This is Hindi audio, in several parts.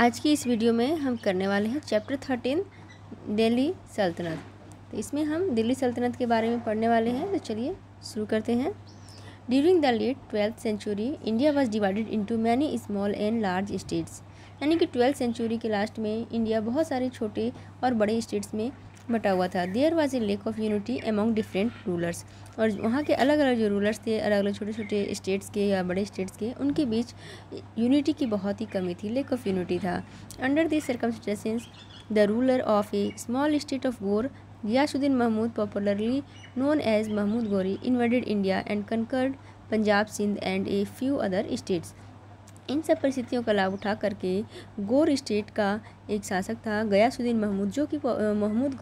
आज की इस वीडियो में हम करने वाले हैं चैप्टर थर्टीन दिल्ली सल्तनत तो इसमें हम दिल्ली सल्तनत के बारे में पढ़ने वाले हैं तो चलिए शुरू करते हैं during the late twelfth century India was divided into many small and large states यानी कि ट्वेल्थ सेंचुरी के लास्ट में इंडिया बहुत सारे छोटे और बड़े स्टेट्स में बटा हुआ था there was a lack of unity among different rulers और वहाँ के अलग अलग जो रूलर्स थे अलग अलग छोटे छोटे स्टेट्स के या बड़े स्टेट्स के उनके बीच यूनिटी की बहुत ही कमी थी लेक ऑफ यूनिटी था under this circumstance the ruler of a small state of Ghor Ghiyasuddin Mahmud popularly known as Mahmud Ghori invaded India and conquered Punjab Sindh and a few other states इन सब परिस्थितियों का लाभ उठा करके गोर स्टेट का एक शासक था गयासुद्दीन महमूद जो कि महमूद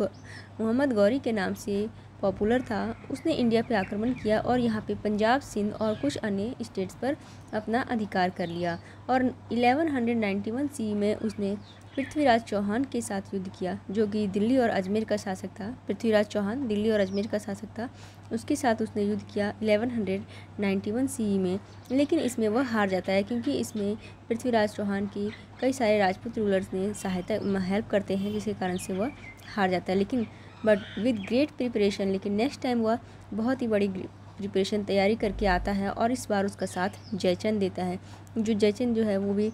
मोहम्मद गौरी के नाम से पॉपुलर था उसने इंडिया पर आक्रमण किया और यहाँ पे पंजाब सिंध और कुछ अन्य स्टेट्स पर अपना अधिकार कर लिया और 1191 सी में उसने पृथ्वीराज चौहान के साथ युद्ध किया जो कि दिल्ली और अजमेर का शासक था पृथ्वीराज चौहान दिल्ली और अजमेर का शासक था उसके साथ उसने युद्ध किया 1191 सीई में लेकिन इसमें वह हार जाता है क्योंकि इसमें पृथ्वीराज चौहान की कई सारे राजपूत रूलर्स ने सहायता हेल्प करते हैं जिसके कारण से वह हार जाता है लेकिन बट विद ग्रेट प्रिपरेशन लेकिन नेक्स्ट टाइम वह बहुत ही बड़ी प्रिपरेशन तैयारी करके आता है और इस बार उसका साथ जयचंद देता है जो जयचंद जो है वो भी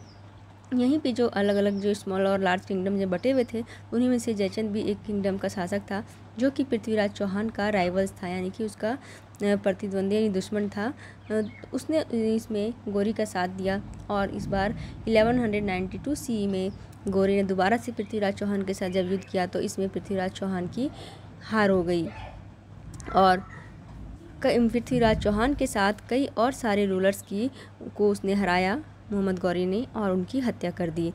यहीं पे जो अलग अलग जो स्मॉल और लार्ज किंगडम जो बटे हुए थे उन्हीं में से जयचंद भी एक किंगडम का शासक था जो कि पृथ्वीराज चौहान का राइवल्स था यानी कि उसका प्रतिद्वंदी यानी दुश्मन था उसने इसमें गौरी का साथ दिया और इस बार 1192 सी में गौरी ने दोबारा से पृथ्वीराज चौहान के साथ जब युद्ध किया तो इसमें पृथ्वीराज चौहान की हार हो गई और पृथ्वीराज चौहान के साथ कई और सारे रूलर्स की को उसने हराया मोहम्मद गौरी ने और उनकी हत्या कर दी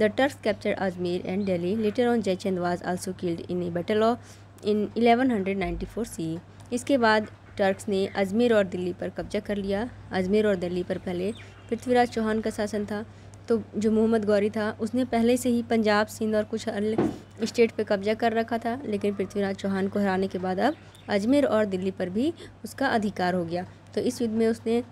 the Turks capture Ajmer and Delhi Later on Jaichand was also killed in a battle of in 1194 C इसके बाद टर्क्स ने अजमेर और दिल्ली पर कब्जा कर लिया अजमेर और दिल्ली पर पहले पृथ्वीराज चौहान का शासन था तो जो मोहम्मद गौरी था उसने पहले से ही पंजाब सिंध और कुछ अन्य स्टेट पर कब्जा कर रखा था लेकिन पृथ्वीराज चौहान को हराने के बाद अब अजमेर और दिल्ली पर भी उसका अधिकार हो गया तो इस युद्ध में उसने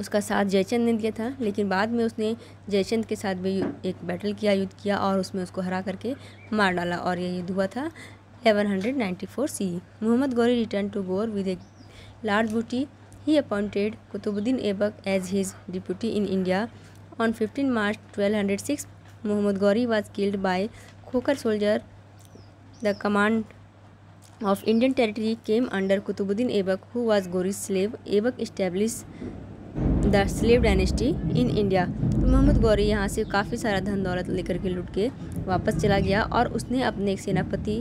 उसका साथ जयचंद ने दिया था लेकिन बाद में उसने जयचंद के साथ भी एक बैटल किया युद्ध किया और उसमें उसको हरा करके मार डाला और यह युद्ध हुआ था 1194 C Mohammad Ghori return to Ghor with a large booty he appointed Qutbuddin Aibak as his deputy in India on 15 March 1206 Mohammad Ghori was killed by Khokhar soldier the command of Indian territory came under Qutbuddin Aibak who was Ghori slave Aibak establish the slave dynasty in India तो मोहम्मद गौरी यहाँ से काफ़ी सारा धन दौलत लेकर के लुट के वापस चला गया और उसने अपने एक सेनापति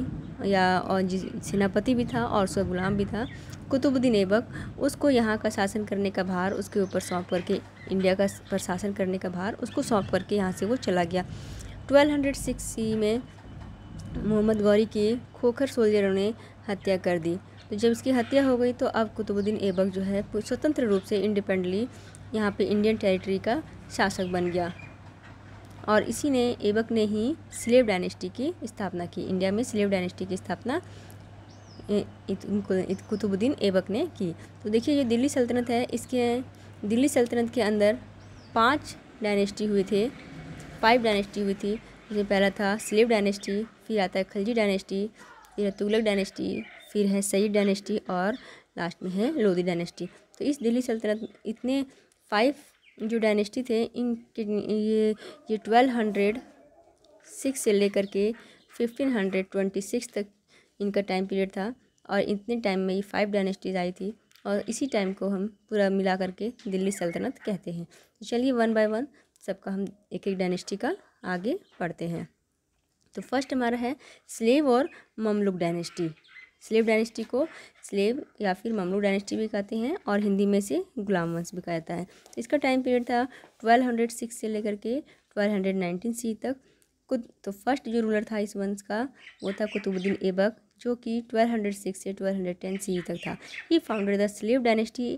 या और सेनापति भी था और सो गुलाम भी था कुतुबुद्दीन ऐबक उसको यहाँ का शासन करने का भार उसके ऊपर सौंप करके इंडिया का पर शासन करने का भार उसको सौंप करके यहाँ से वो चला गया 1206 सी में मोहम्मद गौरी के खोखर सोल्जरों ने हत्या कर दी तो जब इसकी हत्या हो गई तो अब कुतुबुद्दीन ऐबक जो है स्वतंत्र रूप से इंडिपेंडली यहाँ पे इंडियन टेरिटरी का शासक बन गया और इसी ने एबक ने ही स्लेव डायनेस्टी की स्थापना की इंडिया में स्लेव डायनेस्टी की स्थापना कुतुबुद्दीन ऐबक ने की तो देखिए ये दिल्ली सल्तनत है इसके दिल्ली सल्तनत के अंदर पांच डायनेस्टी हुए थे फाइव डायनेस्टी हुई थी जिसमें पहला था स्लेव डायनेस्टी फिर आता है खलजी डायनेस्टी फिर तुगलक डायनेस्टी फिर है सईद डायनेस्टी और लास्ट में है लोधी डायनेस्टी तो इस दिल्ली सल्तनत इतने फाइव जो डायनेस्टी थे इन ये ये ट्वेल्व हंड्रेड सिक्स से लेकर के फिफ्टीन हंड्रेड ट्वेंटी सिक्स तक इनका टाइम पीरियड था और इतने टाइम में ये फाइव डायनेस्टीज आई थी और इसी टाइम को हम पूरा मिला करके दिल्ली सल्तनत कहते हैं तो चलिए वन बाय वन सबका हम एक एक डायनेस्टी का आगे पढ़ते हैं तो फर्स्ट हमारा है स्लेव और ममलुक डायनेस्टी स्लेव डायनेस्टी को स्लेव या फिर ममलू डायनेस्टी भी कहते हैं और हिंदी में से गुलाम वंश भी कहता है इसका टाइम पीरियड था ट्वेल्व हंड्रेड सिक्स से लेकर के ट्वेल्व हंड्रेड नाइनटीन सी तक कुत तो फर्स्ट जो रूलर था इस वंश का वो था कुतुबुद्दीन ऐबक जो कि ट्वेल्व हंड्रेड सिक्स से ट्वेल्व हंड्रेड टेन सी तक था he founded the slave dynasty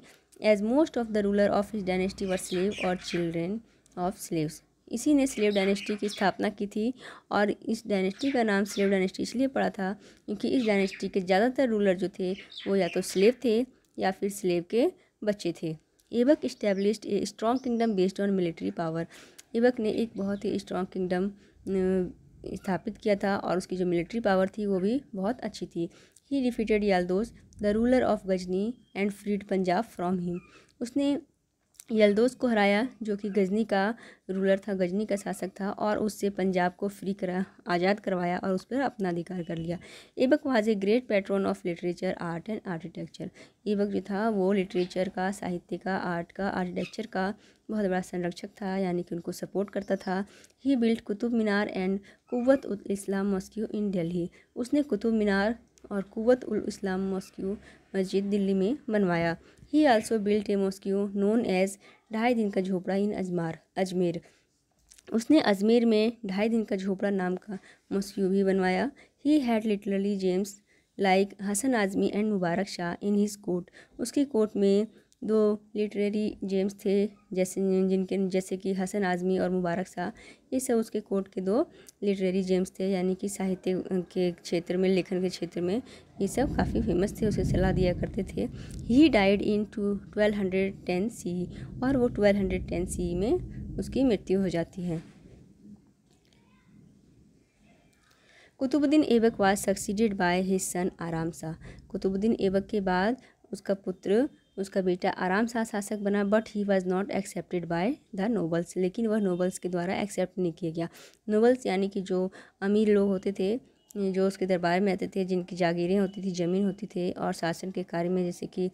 as most of the ruler of this dynasty were slave और चिल्ड्रेन ऑफ स्लेव्स इसी ने स्लेव डायनेस्टी की स्थापना की थी और इस डायनेस्टी का नाम स्लेव डायनेस्टी इसलिए पड़ा था क्योंकि इस डायनेस्टी के ज़्यादातर रूलर जो थे वो या तो स्लेव थे या फिर स्लेव के बच्चे थे Aibak establish a strong kingdom based on military power Aibak ने एक बहुत ही स्ट्रॉन्ग किंगडम स्थापित किया था और उसकी जो मिलिट्री पावर थी वो भी बहुत अच्छी थी he defeated Yaldoz the ruler of Ghazni and freed Punjab from him उसने यलदोज को हराया जो कि गजनी का रूलर था गजनी का शासक था और उससे पंजाब को फ्री करा आज़ाद करवाया और उस पर अपना अधिकार कर लिया Aibak was a great patron of literature art and architecture Aibak जो था वो लिटरेचर का साहित्य का आर्ट का आर्किटेक्चर का बहुत बड़ा संरक्षक था यानी कि उनको सपोर्ट करता था he built Qutub Minar and Quwwat ul Islam mosque इन दिल्ली उसने कुतुब मीनार और कुत उल इस्लाम मॉस्क्यू मस्जिद दिल्ली में बनवाया he also built a mosque known as Adhai Din का झोपड़ा इन अजमार अजमेर उसने अजमेर में ढाई दिन का झोपड़ा नाम का मॉस्क्यू भी बनवाया he had literally gems like Hasan Azmi and Mubarak Shah in his court उसके कोट में दो लिटरेरी जेम्स थे जैसे जिनके जैसे कि हसन आज़मी और मुबारक शाह ये सब उसके कोर्ट के दो लिटरेरी जेम्स थे यानी कि साहित्य के क्षेत्र में लेखन के क्षेत्र में ये सब काफ़ी फेमस थे उसे सलाह दिया करते थे he died in two twelve hundred ten C और वो ट्वेल्व हंड्रेड टेन सी में उसकी मृत्यु हो जाती है Qutbuddin Aibak was succeeded by his son Aram Shah Qutubuddin Aibak के बाद उसका पुत्र उसका बेटा आराम सा शासक बना but he was not accepted by the nobles लेकिन वह नोबल्स के द्वारा एक्सेप्ट नहीं किया गया नोबल्स यानी कि जो अमीर लोग होते थे जो उसके दरबार में आते थे जिनकी जागीरें होती थी ज़मीन होती थी और शासन के कार्य में जैसे कि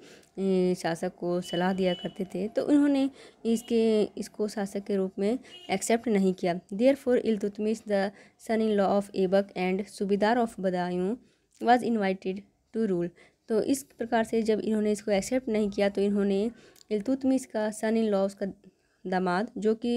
शासक को सलाह दिया करते थे तो उन्होंने इसके इसको शासक के रूप में एक्सेप्ट नहीं किया therefore Iltutmish the son in law of Aibak and सूबेदार of Badaun was invited to rule तो इस प्रकार से जब इन्होंने इसको एक्सेप्ट नहीं किया तो इन्होंने इलतुतमिस का सन इन लॉ उसका दामाद जो कि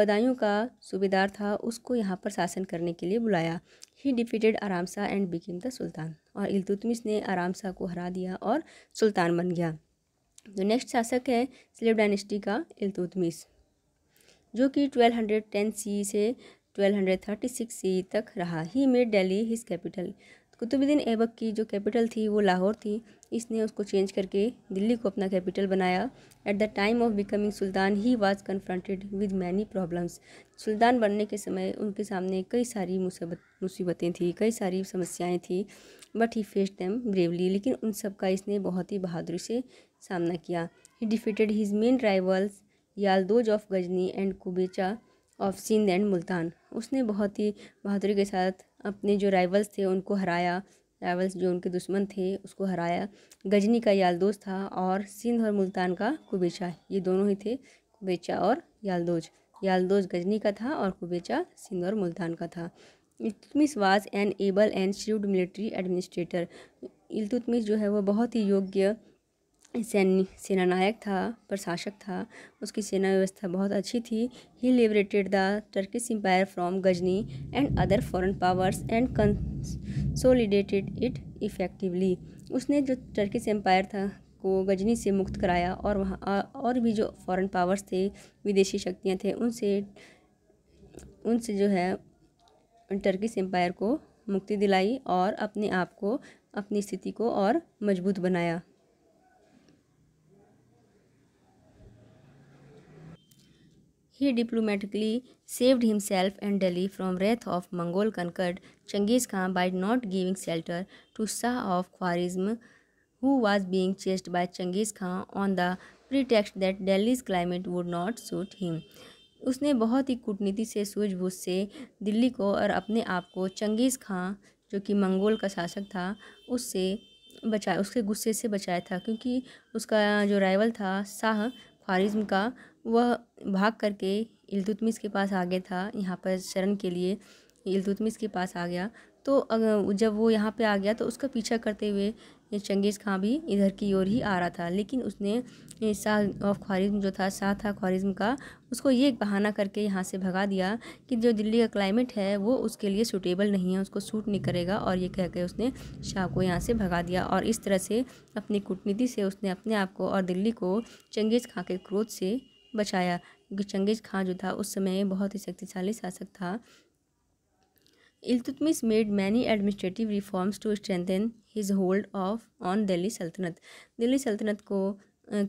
बदायूं का सूबेदार था उसको यहाँ पर शासन करने के लिए बुलाया he defeated Aram Shah and became the sultan और इलतुतमिस ने आराम शाह को हरा दिया और सुल्तान बन गया जो नेक्स्ट शासक है स्लेब डायनेस्टी का इलतुतमिस जो कि 1210 सी से 1236 सी तक रहा he made Delhi his capital Qutbuddin तो ऐबक की जो कैपिटल थी वो लाहौर थी इसने उसको चेंज करके दिल्ली को अपना कैपिटल बनाया at the time of becoming sultan he was confronted with many problems सुल्तान बनने के समय उनके सामने कई सारी मुसीबत मुसीबतें थी कई सारी समस्याएं थी but he faced them bravely लेकिन उन सब का इसने बहुत ही बहादुरी से सामना किया he defeated his main rivals Yaldoz of Ghazni and Qubacha of Sindh and Multan उसने बहुत ही बहादुरी के साथ अपने जो राइवल्स थे उनको हराया राइवल्स जो उनके दुश्मन थे उसको हराया गजनी का यालदोज था और सिंध और मुल्तान का कुबेचा ये दोनों ही थे कुबेचा और यालदोज यालदोज गजनी का था और कुबेचा सिंध और मुल्तान का था Iltutmish was an able and shrewd military administrator Iltutmish जो है वह बहुत ही योग्य सैन्य सेनानायक था प्रशासक था उसकी सेना व्यवस्था बहुत अच्छी थी he liberated the Turkish empire from Ghazni and other foreign powers and consolidated it effectively उसने जो टर्किश एम्पायर था को गजनी से मुक्त कराया और वहाँ और भी जो फॉरेन पावर्स थे विदेशी शक्तियाँ थे उनसे उनसे जो है टर्किश एम्पायर को मुक्ति दिलाई और अपने आप को अपनी स्थिति को और मजबूत बनाया he diplomatically saved himself and Delhi from wrath of Mongol conqueror Genghis Khan by not giving shelter to shah of Khwarazm who was being chased by Genghis Khan on the pretext that Delhi's climate would not suit him उसने बहुत ही कूटनीति से सूझबूझ से दिल्ली को और अपने आप को चंगेज खां जो कि मंगोल का शासक था उससे बचाया उसके गुस्से से बचाया था क्योंकि उसका जो राइवल था शाह ख्वारिज्म का वह भाग करके इल्तुतमिश के पास आ गया था यहाँ पर शरण के लिए इल्तुतमिश के पास आ गया तो अगर जब वो यहाँ पे आ गया तो उसका पीछा करते हुए चंगेज़ खां भी इधर की ओर ही आ रहा था लेकिन उसने शाह ऑफ ख्वारिज्म जो था शाह था ख्वारिज्म का उसको ये एक बहाना करके यहाँ से भगा दिया कि जो दिल्ली का क्लाइमेट है वो उसके लिए सूटेबल नहीं है उसको सूट नहीं करेगा और ये कह के उसने शाह को यहाँ से भगा दिया और इस तरह से अपनी कूटनीति से उसने अपने आप को और दिल्ली को चंगेज़ खां के क्रोध से बचाया क्योंकि चंगेज़ खां जो था उस समय बहुत ही शक्तिशाली शासक था Iltutmish made many administrative reforms to strengthen his hold of on Delhi sultanate Delhi सल्तनत को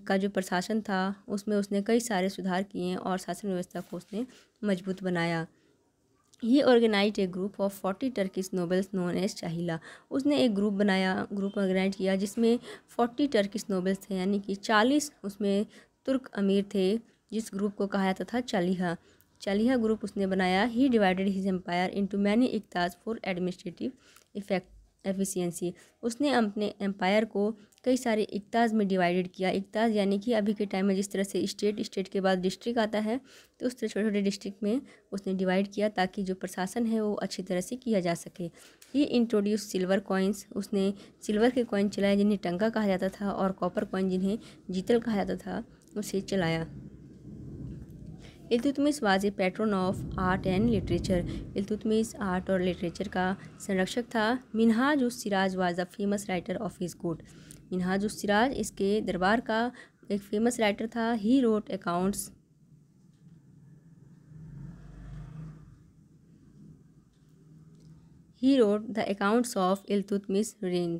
का जो प्रशासन था उसमें उसने कई सारे सुधार किए और शासन व्यवस्था को उसने मजबूत बनाया he organise a group of forty Turkish nobles known as चाहिला उसने एक ग्रुप बनाया ग्रुप ऑर्गेनाइज किया जिसमें फोर्टी टर्किस नोबल्स थे यानी कि चालीस उसमें तुर्क अमीर थे जिस ग्रुप को कहा जाता था चालीहा चालीहा ग्रुप उसने बनाया he divided his empire into many iqtas for administrative effect efficiency उसने अपने एम्पायर को कई सारे इकताज में डिवाइडेड किया इकताज यानी कि अभी के टाइम में जिस तरह से स्टेट स्टेट के बाद डिस्ट्रिक्ट आता है तो उस तरह छोटे छोटे डिस्ट्रिक्ट में उसने डिवाइड किया ताकि जो प्रशासन है वो अच्छी तरह से किया जा सके ये इंट्रोड्यूस सिल्वर कॉइन्स उसने सिल्वर के कॉइन चलाए जिन्हें टंका कहा जाता था और कॉपर कॉइन जिन्हें जीतल कहा जाता था उसे चलाया Iltutmish was a patron of art and literature Iltutmish art और लिटरेचर का संरक्षक था Minhaj us Siraj was a famous writer of his court Minhaj us Siraj इसके दरबार का एक फेमस राइटर था he wrote accounts he wrote the accounts of Iltutmish रेंज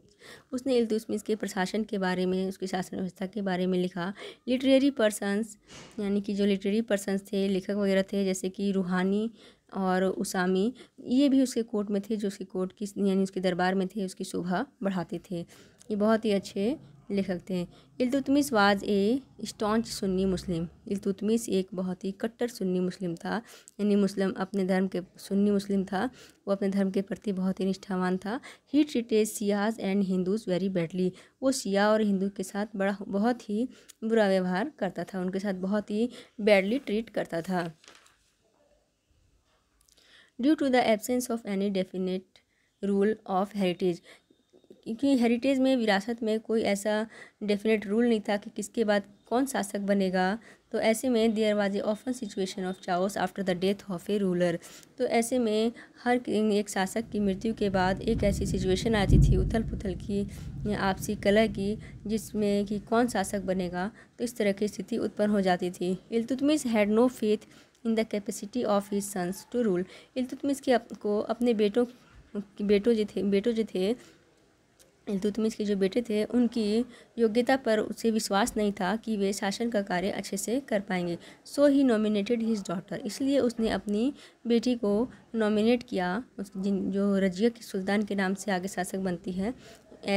उसने इलतुतमिस के प्रशासन के बारे में उसकी शासन व्यवस्था के बारे में लिखा लिटरेरी पर्सनस यानी कि जो लिटरेरी पर्सनस थे लेखक वगैरह थे जैसे कि रूहानी और उसामी ये भी उसके कोर्ट में थे जो उसके कोर्ट की यानी उसके दरबार में थे उसकी शोभा बढ़ाते थे ये बहुत ही अच्छे लिख सकते हैं Iltutmish was a staunch Sunni Muslim Iltutmish एक बहुत ही कट्टर सुन्नी मुस्लिम था यानी मुस्लिम अपने धर्म के सुन्नी मुस्लिम था वो अपने धर्म के प्रति बहुत ही निष्ठावान था he treated Shias and Hindus very badly वो सिया और हिंदू के साथ बड़ा बहुत ही बुरा व्यवहार करता था उनके साथ बहुत ही बैडली ट्रीट करता था due to the absence of any definite rule of heritage क्योंकि हेरिटेज में विरासत में कोई ऐसा डेफिनेट रूल नहीं था कि किसके बाद कौन शासक बनेगा तो ऐसे में there was a often situation of chaos after the death of a ruler तो ऐसे में हर एक शासक की मृत्यु के बाद एक ऐसी सिचुएशन आती थी उथल पुथल की आपसी कलह की जिसमें कि कौन शासक बनेगा तो इस तरह की स्थिति उत्पन्न हो जाती थी Iltutmish had no faith in the capacity of his sons to rule Iltutmish के को अपने बेटों बेटो जो थे बेटो जो थे इल्तुतमिश के जो बेटे थे उनकी योग्यता पर उसे विश्वास नहीं था कि वे शासन का कार्य अच्छे से कर पाएंगे so he nominated his daughter इसलिए उसने अपनी बेटी को नॉमिनेट किया उस जिन जो रजिया की सुल्तान के नाम से आगे शासक बनती है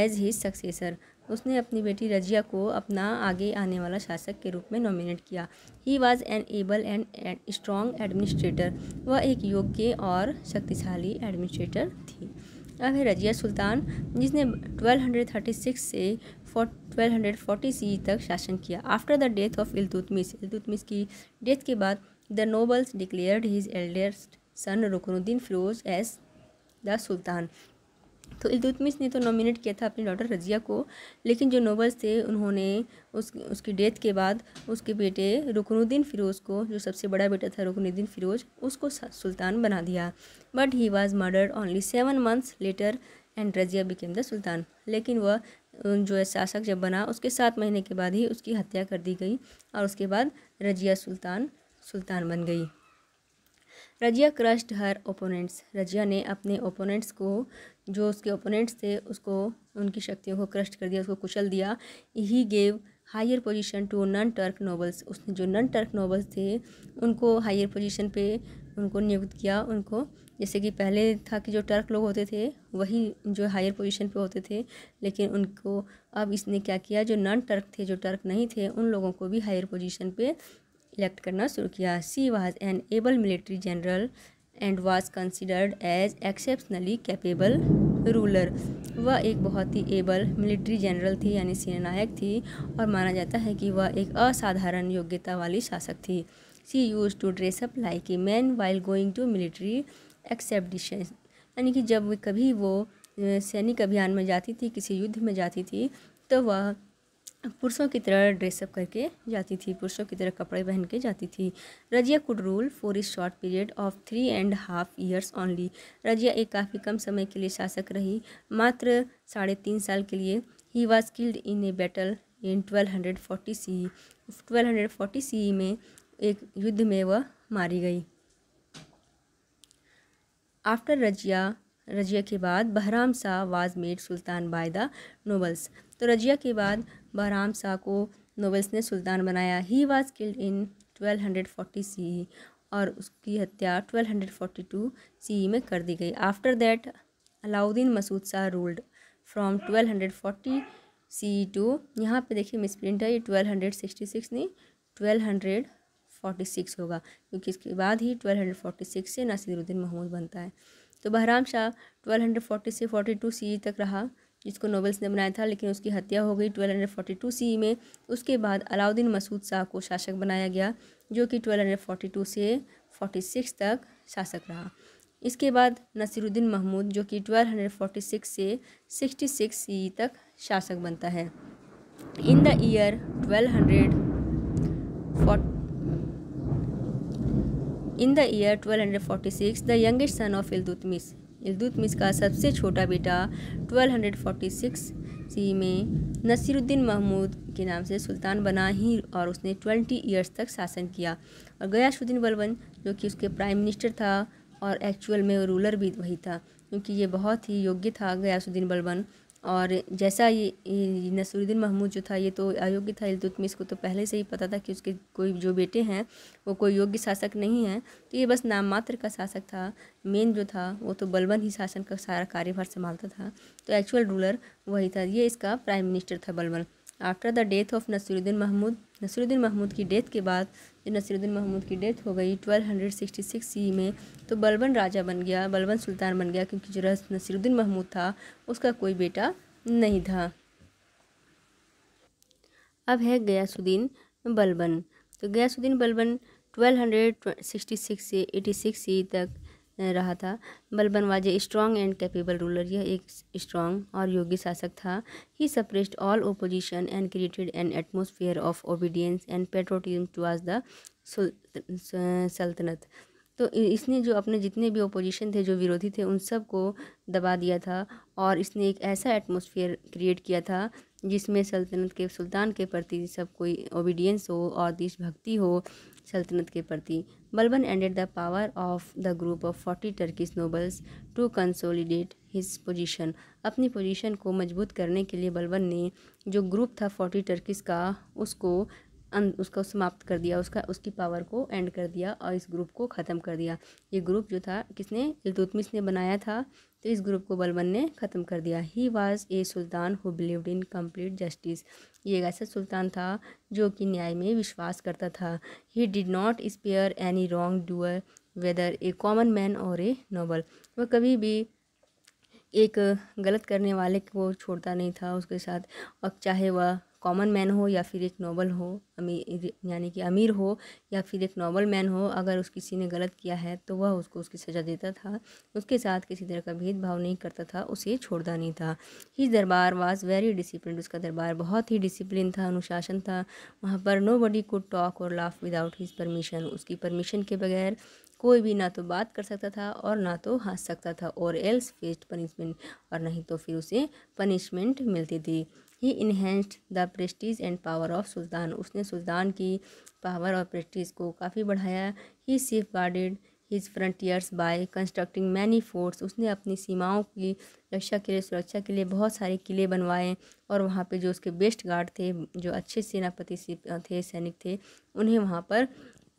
एज हिज सक्सेसर उसने अपनी बेटी रजिया को अपना आगे आने वाला शासक के रूप में नॉमिनेट किया he was an able and strong administrator वह एक योग्य और शक्तिशाली एडमिनिस्ट्रेटर थी अब है रजिया सुल्तान जिसने 1236 से 1240 सी तक शासन किया after the death of Iltutmish Iltutmish की डेथ के बाद the nobles declared his eldest son Ruknuddin Firoz as the sultan तो इल्तुतमिश ने तो नॉमिनेट किया था अपनी डॉटर रजिया को लेकिन जो नोबल्स थे उन्होंने उस उसकी डेथ के बाद उसके बेटे रुकनुद्दीन फ़िरोज़ को जो सबसे बड़ा बेटा था रुकनुद्दीन फ़िरोज़ उसको सुल्तान बना दिया but he was murdered only seven months later and Razia became the sultan लेकिन वह जो है शासक जब बना उसके सात महीने के बाद ही उसकी हत्या कर दी गई और उसके बाद रजिया सुल्तान सुल्तान बन गई Razia crushed her opponents Razia ने अपने ओपोनेंट्स को जो उसके ओपोनेंट्स थे उसको उनकी शक्तियों को क्रश्ड कर दिया उसको कुचल दिया he gave higher position to non Turk nobles उसने जो नन टर्क नोबल्स थे उनको हायर पोजीशन पे उनको नियुक्त किया उनको जैसे कि पहले था कि जो टर्क लोग होते थे वही जो हायर पोजीशन पे होते थे लेकिन उनको अब इसने क्या किया जो नन टर्क थे जो टर्क नहीं थे उन लोगों को भी हायर पोजीशन पे इलेक्ट करना शुरू किया she was an able military general and was considered as exceptionally capable ruler वह एक बहुत ही एबल मिलिट्री जनरल थी यानी सेनानायक थी और माना जाता है कि वह एक असाधारण योग्यता वाली शासक थी she use to dress up like a man while going to military expedition यानी कि जब कभी वो सैनिक अभियान में जाती थी किसी युद्ध में जाती थी तो वह पुरुषों की तरह ड्रेसअप करके जाती थी पुरुषों की तरह कपड़े पहन के जाती थी Razia could rule for this short period of three and half years only Razia एक काफ़ी कम समय के लिए शासक रही मात्र साढ़े तीन साल के लिए he was killed in a battle in twelve hundred forty C twelve hundred forty C में एक युद्ध में वह मारी गई आफ्टर रजिया रजिया के बाद Bahram Shah was made sultan by the nobles तो रजिया के बाद बहराम शाह को नोबल्स ने सुल्तान बनाया ही वाज किल्ड इन 1240 सी और उसकी हत्या 1242 सी में कर दी गई after that Alauddin Masud Shah ruled from 1240 C to यहाँ पे देखिए मिसप्रिंट है ये सिक्स नहीं सिक्स होगा क्योंकि इसके बाद ही सिक्स से नासिरुद्दीन महमूद बनता है तो Bahram Shah twelve hundred forty से फोर्टी टू सी तक रहा जिसको नोबल्स ने बनाया था लेकिन उसकी हत्या हो गई 1242 सी में उसके बाद अलाउद्दीन मसूद शाह को शासक बनाया गया जो कि 1242 से 46 तक शासक रहा इसके बाद नसीरुद्दीन महमूद जो कि 1246 से 66 सी तक शासक बनता है in the year hundred in the year 1246 the youngest son of Iltutmish Iltutmish का सबसे छोटा बेटा 1246 सी में नसीरुद्दीन महमूद के नाम से सुल्तान बना ही और उसने ट्वेंटी ईयर्स तक शासन किया और गयाशुद्दीन बलवन जो कि उसके प्राइम मिनिस्टर था और एक्चुअल में रूलर भी वही था क्योंकि ये बहुत ही योग्य था गयासुद्दीन बलबन और जैसा ये नसरुद्दीन महमूद जो था ये तो अयोग्य था इलतुतमिस को तो पहले से ही पता था कि उसके कोई जो बेटे हैं वो कोई योग्य शासक नहीं है तो ये बस नाम मात्र का शासक था मेन जो था वो तो बलबन ही शासन का सारा कार्यभार संभालता था तो एक्चुअल रूलर वही था ये इसका प्राइम मिनिस्टर था Balban after the death of Nasiruddin Mahmud Nasiruddin Mahmud की डेथ के बाद जब नसरुद्दीन महमूद की डेथ हो गई 1266 सी में तो बलबन राजा बन गया बलबन सुल्तान बन गया क्योंकि जो नसरुद्दीन महमूद था उसका कोई बेटा नहीं था अब है गयासुद्दीन बलबन तो गयासुद्दीन बलबन 1266 से 86 सी तक रहा था Balban was a strong and capable ruler यह एक स्ट्रॉन्ग और योग्य शासक था he suppressed all opposition and created an atmosphere of obedience and patriotism towards the sultanate तो इसने जो अपने जितने भी ओपोजिशन थे जो विरोधी थे उन सब को दबा दिया था और इसने एक ऐसा एटमोसफियर क्रिएट किया था जिसमें सल्तनत के सुल्तान के प्रति सब कोई ओबीडियंस हो और देशभक्ति हो सल्तनत के प्रति Balban ended the power of the group of forty Turkish nobles to consolidate his position अपनी पोजीशन को मजबूत करने के लिए बलबन ने जो ग्रुप था फोर्टी टर्किस का उसको उसको समाप्त कर दिया उसका उसकी पावर को एंड कर दिया और इस ग्रुप को ख़त्म कर दिया ये ग्रुप जो था किसने इल्तुतमिश ने बनाया था तो इस ग्रुप को बलबन ने ख़त्म कर दिया he was a sultan who believed in complete justice ये एक ऐसा सुल्तान था जो कि न्याय में विश्वास करता था he did not spare any wrongdoer whether a common man or a Nobel वह कभी भी एक गलत करने वाले को छोड़ता नहीं था उसके साथ और चाहे वह कॉमन मैन हो या फिर एक नॉबल हो अमीर यानी कि अमीर हो या फिर एक नॉबल मैन हो अगर उस किसी ने गलत किया है तो वह उसको उसकी सज़ा देता था उसके साथ किसी तरह का भेदभाव नहीं करता था उसे छोड़ता नहीं था ही दरबार वाज वेरी डिसिप्लिन उसका दरबार बहुत ही डिसिप्लिन था अनुशासन था वहाँ पर nobody could talk or laugh without his permission उसकी परमिशन के बगैर कोई भी ना तो बात कर सकता था और ना तो हंस सकता था और एल्स फेस्ट पनिशमेंट और नहीं तो फिर उसे पनिशमेंट मिलती थी he enhanced the prestige and power of sultan उसने सुल्तान की पावर और प्रेस्टीज को काफ़ी बढ़ाया he safeguarded his frontiers by constructing many forts उसने अपनी सीमाओं की रक्षा के लिए सुरक्षा के लिए बहुत सारे किले बनवाए और वहाँ पे जो उसके बेस्ट गार्ड थे जो अच्छे सेनापति थे सैनिक थे उन्हें वहाँ पर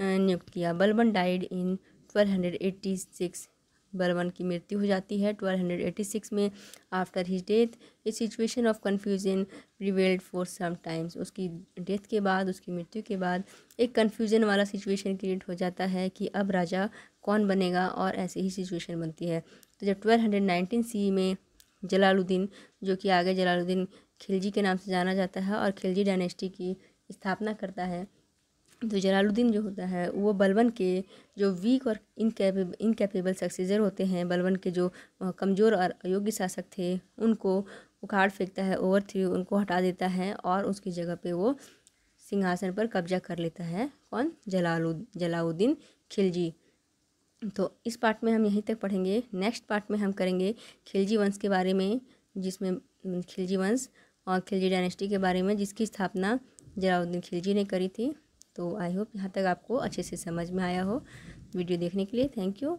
नियुक्त किया Balban died in twelve hundred eighty six Balban की मृत्यु हो जाती है 1286 में after his death a situation of confusion prevailed for some times उसकी डेथ के बाद उसकी मृत्यु के बाद एक कन्फ्यूजन वाला सिचुएशन क्रिएट हो जाता है कि अब राजा कौन बनेगा और ऐसे ही सिचुएशन बनती है तो जब 1219 सी में जलालुद्दीन जो कि आगे जलालुद्दीन खिलजी के नाम से जाना जाता है और खिलजी डायनेस्टी की स्थापना करता है तो जलालुद्दीन जो होता है वो बलवन के जो वीक और इनकेपेब इनकेपेबल सक्सेजर होते हैं बलवन के जो कमज़ोर और अयोग्य शासक थे उनको उखाड़ फेंकता है ओवर थ्री उनको हटा देता है और उसकी जगह पे वो सिंहासन पर कब्जा कर लेता है कौन जलालु जलाउद्दीन खिलजी तो इस पार्ट में हम यहीं तक पढ़ेंगे नेक्स्ट पार्ट में हम करेंगे खिलजी वंश के बारे में जिसमें खिलजी वंश और खिलजी डायनेस्टी के बारे में जिसकी स्थापना जलाउद्दीन खिलजी ने करी थी तो आई होप यहाँ तक आपको अच्छे से समझ में आया हो वीडियो देखने के लिए थैंक यू